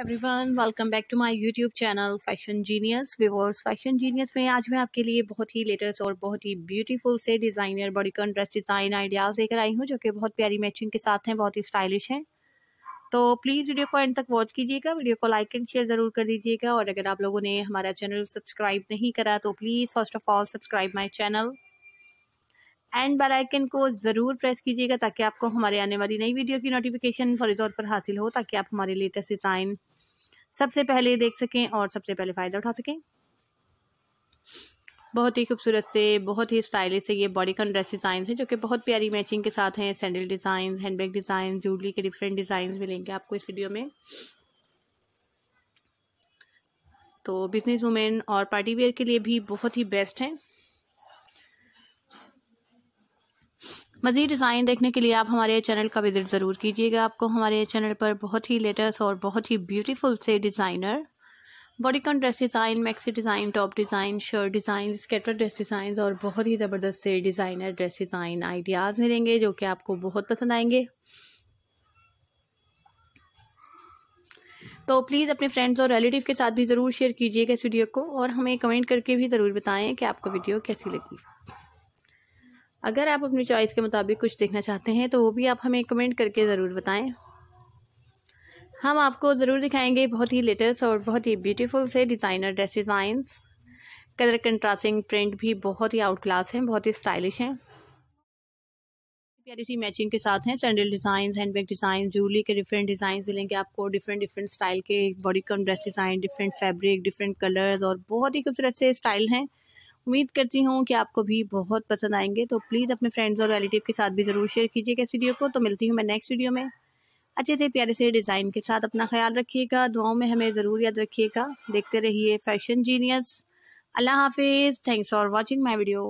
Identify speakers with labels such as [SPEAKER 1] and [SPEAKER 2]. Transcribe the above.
[SPEAKER 1] everyone welcome back to my YouTube channel fashion genius viewers fashion genius में आज मैं आपके लिए बहुत ही लेटेस्ट और बहुत ही ब्यूटीफुल से designer bodycon dress design ideas लेकर आई हूँ जो कि बहुत प्यारी मैचिंग के साथ हैं बहुत ही स्टाइलिश हैं तो प्लीज़ वीडियो को एंड तक वॉच कीजिएगा वीडियो को लाइक एंड शेयर ज़रूर कर दीजिएगा और अगर आप लोगों ने हमारा चैनल सब्सक्राइब नहीं करा तो please first of all subscribe my channel and bell icon को ज़रूर प्रेस कीजिएगा ताकि आपको हमारे आने वाली नई वीडियो की नोटिफिकेशन फौरी तौर पर हासिल हो ताकि आप हमारे लेटेस्ट डिज़ाइन सबसे पहले देख सकें और सबसे पहले फ़ायदा उठा सकें बहुत ही खूबसूरत से बहुत ही स्टाइलिश से ये बॉडी कॉन ड्रेस डिज़ाइन है जो कि बहुत प्यारी मैचिंग के साथ हैं sandal design handbag design jewellery के डिफरेंट डिज़ाइन मिलेंगे आपको इस वीडियो में तो बिजनेस वुमेन और पार्टी वेयर के लिए भी बहुत ही बेस्ट हैं मजीद डिज़ाइन देखने के लिए आप हमारे चैनल का विजिट ज़रूर कीजिएगा आपको हमारे चैनल पर बहुत ही लेटेस्ट और बहुत ही ब्यूटीफुल से designer bodycon dress design maxi design top design shirt design skater dress design और बहुत ही ज़बरदस्त से डिज़ाइनर ड्रेस डिज़ाइन आइडियाज़ मिलेंगे जो कि आपको बहुत पसंद आएंगे तो प्लीज़ अपने फ्रेंड्स और रिलेटिव के साथ भी ज़रूर शेयर कीजिएगा इस वीडियो को और हमें कमेंट करके भी ज़रूर बताएं कि आपको वीडियो कैसी लगी अगर आप अपनी चॉइस के मुताबिक कुछ देखना चाहते हैं तो वो भी आप हमें कमेंट करके ज़रूर बताएं हम आपको ज़रूर दिखाएंगे बहुत ही लेटेस्ट और बहुत ही ब्यूटीफुल से designer dress designs colour contrasting print भी बहुत ही आउट क्लास हैं बहुत ही स्टाइलिश हैं प्यारी सी मैचिंग के साथ हैं सैंडल डिज़ाइन हैंडबैग डिज़ाइन जूली के डिफरेंट डिज़ाइन मिलेंगे आपको डिफरेंट डिफरेंट स्टाइल के bodycon dress design different fabric different colours और बहुत ही खूबसूरत से स्टाइल हैं उम्मीद करती हूँ कि आपको भी बहुत पसंद आएंगे तो प्लीज़ अपने फ्रेंड्स और रिलेटिव के साथ भी ज़रूर शेयर कीजिएगा इस वीडियो को तो मिलती हूँ मैं नेक्स्ट वीडियो में अच्छे से प्यारे से डिज़ाइन के साथ अपना ख्याल रखिएगा दुआओं में हमें ज़रूर याद रखिएगा देखते रहिए फैशन जीनियस अल्लाह हाफिज़ thanks for watching my video